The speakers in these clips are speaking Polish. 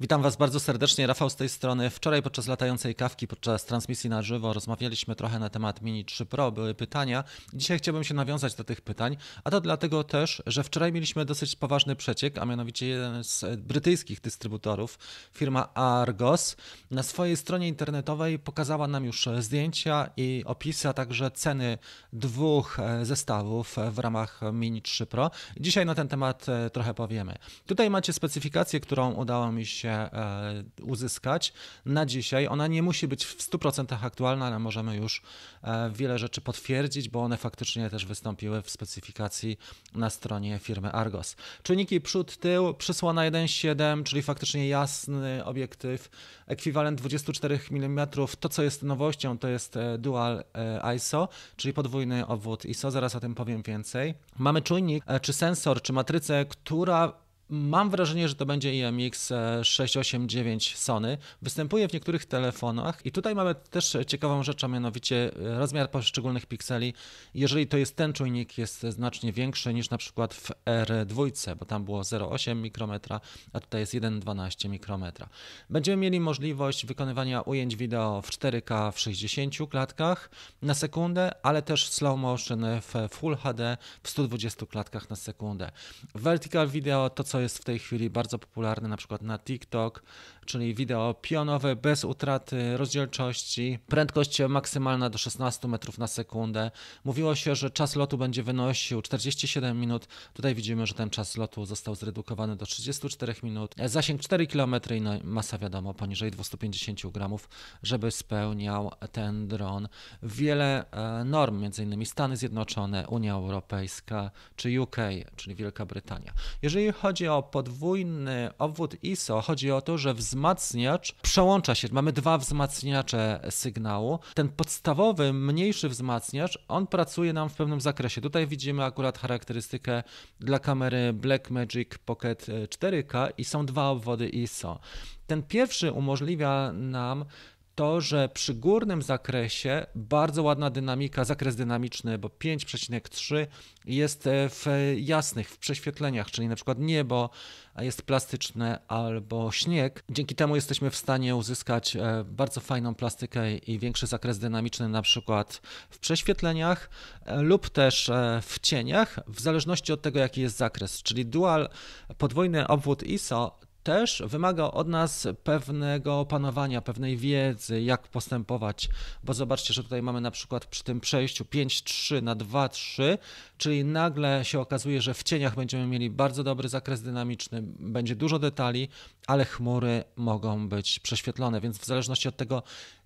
Witam Was bardzo serdecznie, Rafał z tej strony. Wczoraj podczas latającej kawki, podczas transmisji na żywo, rozmawialiśmy trochę na temat Mini 3 Pro, były pytania. Dzisiaj chciałbym się nawiązać do tych pytań, a to dlatego też, że wczoraj mieliśmy dosyć poważny przeciek, a mianowicie jeden z brytyjskich dystrybutorów, firma Argos, na swojej stronie internetowej pokazała nam już zdjęcia i opisy, a także ceny dwóch e, zestawów w ramach Mini 3 Pro. Dzisiaj na ten temat e, trochę powiemy. Tutaj macie specyfikację, którą udało mi się się e, uzyskać na dzisiaj. Ona nie musi być w 100% aktualna, ale możemy już e, wiele rzeczy potwierdzić, bo one faktycznie też wystąpiły w specyfikacji na stronie firmy Argos. Czujniki przód-tył, przysłona 1.7, czyli faktycznie jasny obiektyw, ekwiwalent 24 mm. To, co jest nowością, to jest e, dual ISO, czyli podwójny obwód ISO, zaraz o tym powiem więcej. Mamy czujnik, czy sensor, czy matrycę, która Mam wrażenie, że to będzie IMX e 689 e, Sony. Występuje w niektórych telefonach i tutaj mamy też ciekawą rzecz, a mianowicie e, rozmiar poszczególnych pikseli. Jeżeli to jest ten czujnik, jest znacznie większy niż na przykład w R2, bo tam było 0,8 mikrometra, a tutaj jest 1,12 mikrometra. Będziemy mieli możliwość wykonywania ujęć wideo w 4K w 60 klatkach na sekundę, ale też slow motion w Full HD w 120 klatkach na sekundę. Vertical video to co co jest w tej chwili bardzo popularne na przykład na TikTok, czyli wideo pionowe bez utraty rozdzielczości, prędkość maksymalna do 16 metrów na sekundę. Mówiło się, że czas lotu będzie wynosił 47 minut. Tutaj widzimy, że ten czas lotu został zredukowany do 34 minut. Zasięg 4 km no i masa wiadomo poniżej 250 gramów, żeby spełniał ten dron. Wiele e, norm, m.in. Stany Zjednoczone, Unia Europejska czy UK, czyli Wielka Brytania. Jeżeli chodzi o podwójny obwód ISO, chodzi o to, że wzmacniacz przełącza się. Mamy dwa wzmacniacze sygnału. Ten podstawowy, mniejszy wzmacniacz, on pracuje nam w pewnym zakresie. Tutaj widzimy akurat charakterystykę dla kamery Blackmagic Pocket 4K e, i są dwa obwody ISO. Ten pierwszy umożliwia nam to, że przy górnym zakresie bardzo ładna dynamika, zakres dynamiczny, bo 5,3 jest e, w jasnych, w prześwietleniach, czyli na przykład niebo jest plastyczne albo śnieg. Dzięki temu jesteśmy w stanie uzyskać e, bardzo fajną plastykę i większy zakres dynamiczny, na przykład w prześwietleniach e, lub też w cieniach, w zależności od tego, jaki jest zakres. Czyli dual, podwójny obwód ISO też wymaga od nas pewnego panowania, pewnej wiedzy, jak postępować, bo zobaczcie, że tutaj mamy na przykład przy tym przejściu 5-3 na 2-3, czyli nagle się okazuje, że w cieniach będziemy mieli bardzo dobry zakres dynamiczny, będzie dużo detali, ale chmury mogą być prześwietlone, więc w zależności od tego,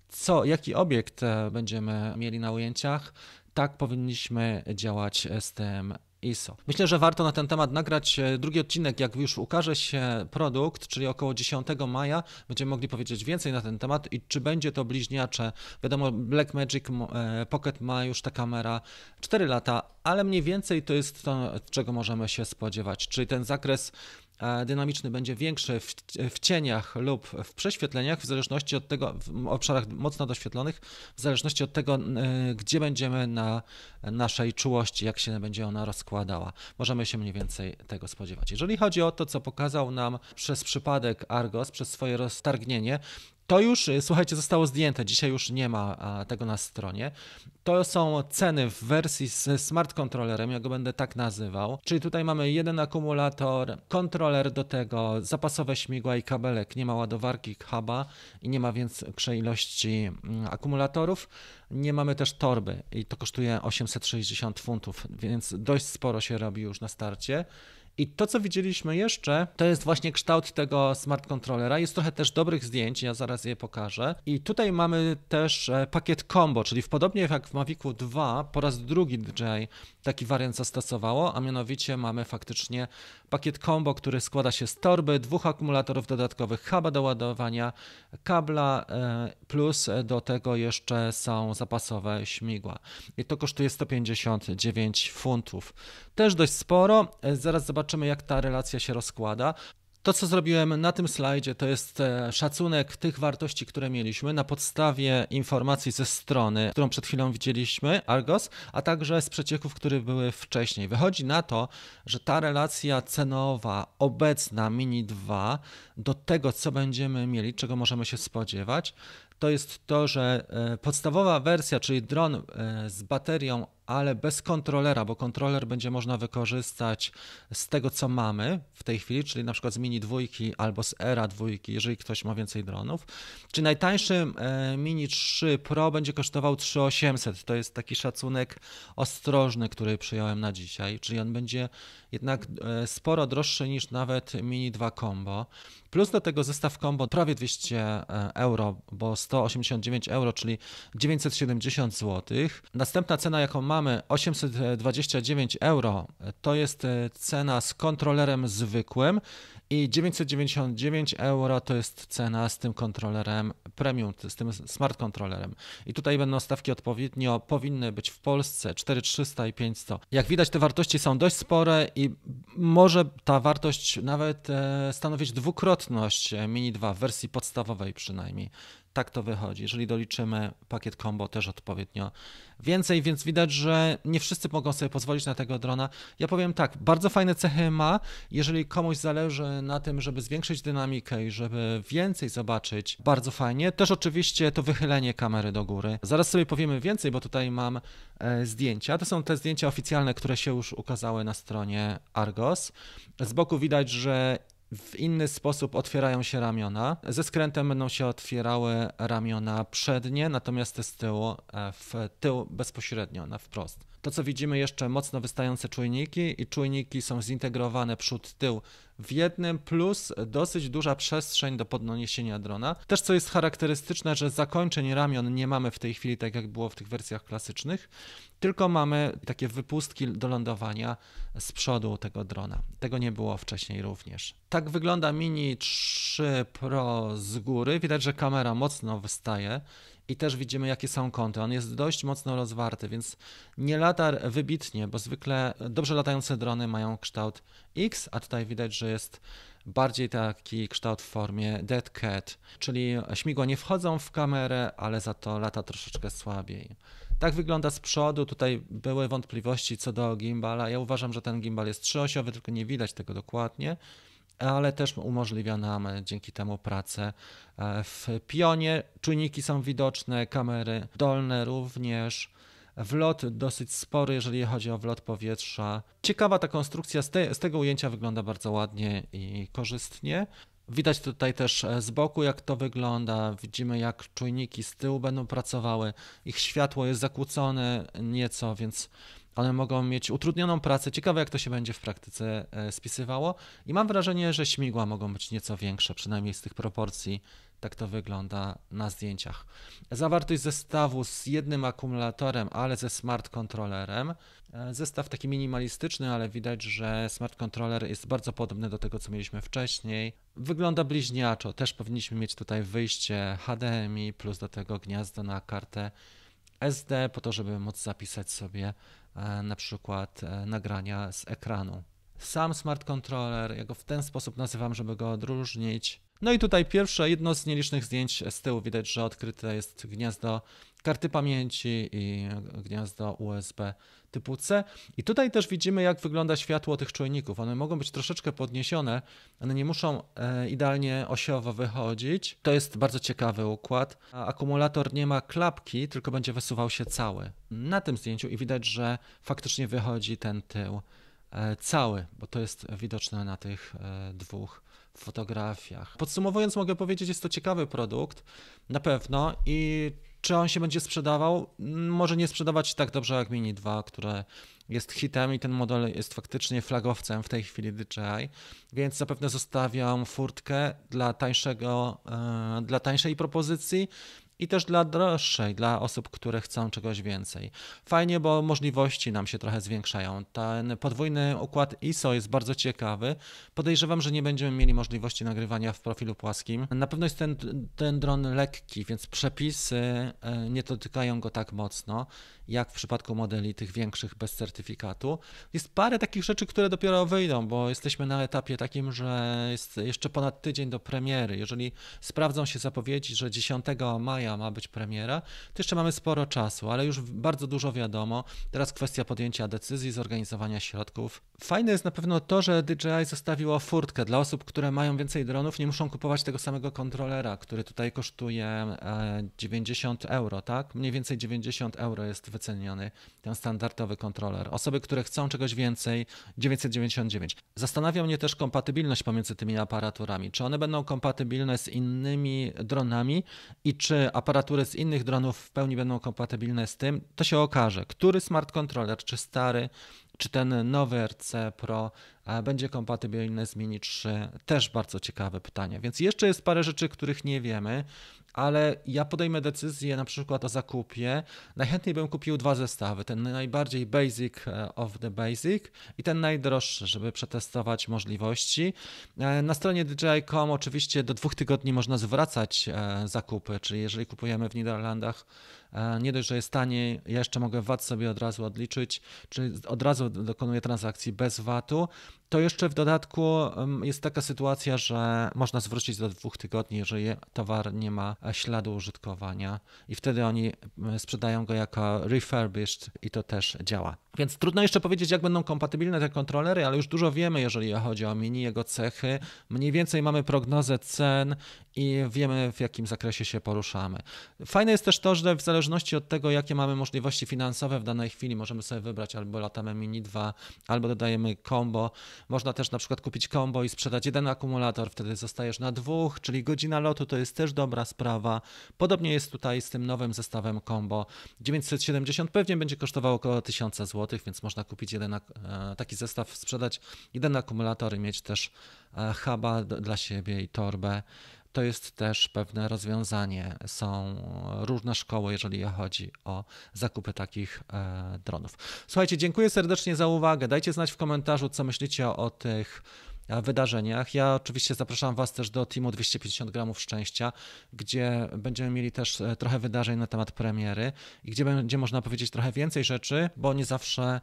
co, jaki obiekt e, będziemy mieli na ujęciach, tak powinniśmy działać z tym ISO. Myślę, że warto na ten temat nagrać e, drugi odcinek, jak już ukaże się produkt, czyli około 10 maja, będziemy mogli powiedzieć więcej na ten temat i czy będzie to bliźniacze. Wiadomo, Blackmagic e, Pocket ma już ta kamera 4 lata, ale mniej więcej to jest to, czego możemy się spodziewać, czyli ten zakres dynamiczny będzie większy w, w cieniach lub w prześwietleniach, w zależności od tego, w obszarach mocno doświetlonych, w zależności od tego, e, gdzie będziemy na naszej czułości, jak się będzie ona rozkładała. Możemy się mniej więcej tego spodziewać. Jeżeli chodzi o to, co pokazał nam przez przypadek Argos, przez swoje roztargnienie, to już, y, słuchajcie, zostało zdjęte, dzisiaj już nie ma tego na stronie. To są ceny w wersji z smart kontrolerem, ja go będę tak nazywał. Czyli tutaj mamy jeden akumulator, kontroler do tego, zapasowe śmigła i kabelek. Nie ma ładowarki, huba i nie ma większej ilości mm, akumulatorów. Nie mamy też torby i to kosztuje 860 funtów, więc dość sporo się robi już na starcie. I to, co widzieliśmy jeszcze, to jest właśnie kształt tego smart controllera. Jest trochę też dobrych zdjęć, ja zaraz je pokażę. I tutaj mamy też e, pakiet combo, czyli w podobnie jak w Mavicu 2, po raz drugi DJI taki wariant zastosowało, a mianowicie mamy faktycznie pakiet combo, który składa się z torby, dwóch akumulatorów dodatkowych, huba do ładowania, kabla, e, plus do tego jeszcze są zapasowe śmigła. I to kosztuje 159 funtów też dość sporo. E, zaraz zobaczymy, jak ta relacja się rozkłada. To, co zrobiłem na tym slajdzie, to jest e, szacunek tych wartości, które mieliśmy na podstawie informacji ze strony, którą przed chwilą widzieliśmy, Argos, a także z przecieków, które były wcześniej. Wychodzi na to, że ta relacja cenowa obecna Mini 2 do tego, co będziemy mieli, czego możemy się spodziewać, to jest to, że e, podstawowa wersja, czyli dron z baterią ale bez kontrolera, bo kontroler będzie można wykorzystać z tego, co mamy w tej chwili, czyli na przykład z Mini dwójki albo z Era dwójki, jeżeli ktoś ma więcej dronów. Czy najtańszy e, Mini 3 Pro będzie kosztował 3800? To jest taki szacunek ostrożny, który przyjąłem na dzisiaj, czyli on będzie jednak e, sporo droższy niż nawet Mini 2 Combo. Plus do tego zestaw combo prawie 200 e, euro, bo 189 euro, czyli 970 zł. Następna cena, jaką ma mamy 829 euro, to jest e, cena z kontrolerem zwykłym i 999 euro to jest cena z tym kontrolerem premium, z tym smart kontrolerem. I tutaj będą stawki odpowiednio, powinny być w Polsce 4300 i 500. Jak widać te wartości są dość spore i może ta wartość nawet e, stanowić dwukrotność e, Mini 2 w wersji podstawowej przynajmniej tak to wychodzi, jeżeli doliczymy pakiet combo też odpowiednio więcej, więc widać, że nie wszyscy mogą sobie pozwolić na tego drona. Ja powiem tak, bardzo fajne cechy ma, jeżeli komuś zależy na tym, żeby zwiększyć dynamikę i żeby więcej zobaczyć, bardzo fajnie. Też oczywiście to wychylenie kamery do góry. Zaraz sobie powiemy więcej, bo tutaj mam e, zdjęcia. To są te zdjęcia oficjalne, które się już ukazały na stronie Argos. Z boku widać, że w inny sposób otwierają się ramiona. Ze skrętem będą się otwierały ramiona przednie, natomiast te z tyłu, e, w tył bezpośrednio, na wprost. To co widzimy jeszcze mocno wystające czujniki i czujniki są zintegrowane przód tył w jednym plus dosyć duża przestrzeń do podniesienia drona. Też co jest charakterystyczne, że zakończeń ramion nie mamy w tej chwili tak jak było w tych wersjach klasycznych tylko mamy takie wypustki do lądowania z przodu tego drona. Tego nie było wcześniej również. Tak wygląda Mini 3 Pro z góry. Widać, że kamera mocno wystaje i też widzimy, jakie są kąty. On jest dość mocno rozwarty, więc nie lata wybitnie, bo zwykle dobrze latające drony mają kształt X, a tutaj widać, że jest bardziej taki kształt w formie dead cat, czyli śmigła nie wchodzą w kamerę, ale za to lata troszeczkę słabiej. Tak wygląda z przodu. Tutaj były wątpliwości co do gimbala. Ja uważam, że ten gimbal jest trzyosiowy, tylko nie widać tego dokładnie, ale też umożliwia nam dzięki temu pracę e, w pionie. Czujniki są widoczne, kamery dolne również. Wlot dosyć spory, jeżeli chodzi o wlot powietrza. Ciekawa ta konstrukcja, z, te, z tego ujęcia wygląda bardzo ładnie i korzystnie. Widać tutaj też e, z boku, jak to wygląda. Widzimy, jak czujniki z tyłu będą pracowały. Ich światło jest zakłócone nieco, więc one mogą mieć utrudnioną pracę. Ciekawe, jak to się będzie w praktyce e, spisywało. I mam wrażenie, że śmigła mogą być nieco większe, przynajmniej z tych proporcji tak to wygląda na zdjęciach. Zawartość zestawu z jednym akumulatorem, ale ze smart kontrolerem. E, zestaw taki minimalistyczny, ale widać, że smart controller jest bardzo podobny do tego, co mieliśmy wcześniej. Wygląda bliźniaczo. Też powinniśmy mieć tutaj wyjście HDMI plus do tego gniazdo na kartę SD po to, żeby móc zapisać sobie e, na przykład e, nagrania z ekranu. Sam smart controller, ja go w ten sposób nazywam, żeby go odróżnić no i tutaj pierwsze, jedno z nielicznych zdjęć z tyłu widać, że odkryte jest gniazdo karty pamięci i gniazdo USB typu C. I tutaj też widzimy, jak wygląda światło tych czujników. One mogą być troszeczkę podniesione, one nie muszą e, idealnie osiowo wychodzić. To jest bardzo ciekawy układ. Akumulator nie ma klapki, tylko będzie wysuwał się cały. Na tym zdjęciu i widać, że faktycznie wychodzi ten tył e, cały, bo to jest widoczne na tych e, dwóch w fotografiach. Podsumowując, mogę powiedzieć, jest to ciekawy produkt, na pewno i czy on się będzie sprzedawał? Może nie sprzedawać się tak dobrze jak Mini 2, które jest hitem i ten model jest faktycznie flagowcem w tej chwili DJI, więc zapewne zostawiam furtkę dla tańszego, e, dla tańszej propozycji i też dla droższej, dla osób, które chcą czegoś więcej. Fajnie, bo możliwości nam się trochę zwiększają. Ten podwójny układ ISO jest bardzo ciekawy. Podejrzewam, że nie będziemy mieli możliwości nagrywania w profilu płaskim. Na pewno jest ten, ten dron lekki, więc przepisy e, nie dotykają go tak mocno, jak w przypadku modeli tych większych bez certyfikatu. Jest parę takich rzeczy, które dopiero wyjdą, bo jesteśmy na etapie takim, że jest jeszcze ponad tydzień do premiery. Jeżeli sprawdzą się zapowiedzi, że 10 maja maja ma być premiera, to jeszcze mamy sporo czasu, ale już bardzo dużo wiadomo. Teraz kwestia podjęcia decyzji, zorganizowania środków. Fajne jest na pewno to, że DJI zostawiło furtkę dla osób, które mają więcej dronów, nie muszą kupować tego samego kontrolera, który tutaj kosztuje 90 e, euro, tak? Mniej więcej 90 euro jest wyceniony ten standardowy kontroler. Osoby, które chcą czegoś więcej, 999. Zastanawia mnie też kompatybilność pomiędzy tymi aparaturami. Czy one będą kompatybilne z innymi dronami i czy aparatury z innych dronów w pełni będą kompatybilne z tym, to się okaże, który smart controller, czy stary, czy ten nowy RC Pro e, będzie kompatybilny z Mini 3? Też bardzo ciekawe pytanie. Więc jeszcze jest parę rzeczy, których nie wiemy ale ja podejmę decyzję na przykład o zakupie. Najchętniej bym kupił dwa zestawy: ten najbardziej basic e, of the basic i ten najdroższy, żeby przetestować możliwości. E, na stronie DJI.com oczywiście do dwóch tygodni można zwracać e, zakupy, czyli jeżeli kupujemy w Niderlandach E, nie dość, że jest taniej, ja jeszcze mogę VAT sobie od razu odliczyć, czyli od razu dokonuję transakcji bez VAT-u, to jeszcze w dodatku jest taka sytuacja, że można zwrócić do dwóch tygodni, jeżeli towar nie ma e, śladu użytkowania i wtedy oni sprzedają go jako refurbished i to też działa. Więc trudno jeszcze powiedzieć, jak będą kompatybilne te kontrolery, ale już dużo wiemy, jeżeli chodzi o mini, jego cechy. Mniej więcej mamy prognozę cen i wiemy, w jakim zakresie się poruszamy. Fajne jest też to, że w zależności zależności od tego, jakie mamy możliwości finansowe w danej chwili, możemy sobie wybrać albo latamy Mini 2, albo dodajemy combo. Można też na przykład kupić combo i sprzedać jeden akumulator, wtedy zostajesz na dwóch, czyli godzina lotu to jest też dobra sprawa. Podobnie jest tutaj z tym nowym zestawem combo. 970 pewnie będzie kosztowało około 1000 zł, więc można kupić jeden e, taki zestaw, sprzedać jeden akumulator i mieć też e, huba dla siebie i torbę. To jest też pewne rozwiązanie. Są różne szkoły, jeżeli chodzi o zakupy takich e, dronów. Słuchajcie, dziękuję serdecznie za uwagę. Dajcie znać w komentarzu, co myślicie o tych e, wydarzeniach. Ja oczywiście zapraszam Was też do Teamu 250 gramów szczęścia, gdzie będziemy mieli też e, trochę wydarzeń na temat premiery i gdzie będzie można powiedzieć trochę więcej rzeczy, bo nie zawsze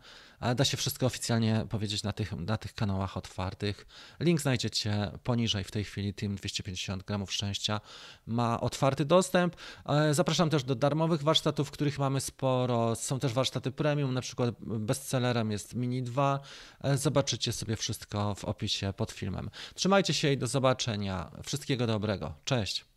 Da się wszystko oficjalnie powiedzieć na tych, na tych kanałach otwartych. Link znajdziecie poniżej w tej chwili. Tym 250 gramów szczęścia ma otwarty dostęp. E, zapraszam też do darmowych warsztatów, których mamy sporo. Są też warsztaty premium, na przykład bestsellerem jest Mini 2. E, zobaczycie sobie wszystko w opisie pod filmem. Trzymajcie się i do zobaczenia. Wszystkiego dobrego. Cześć.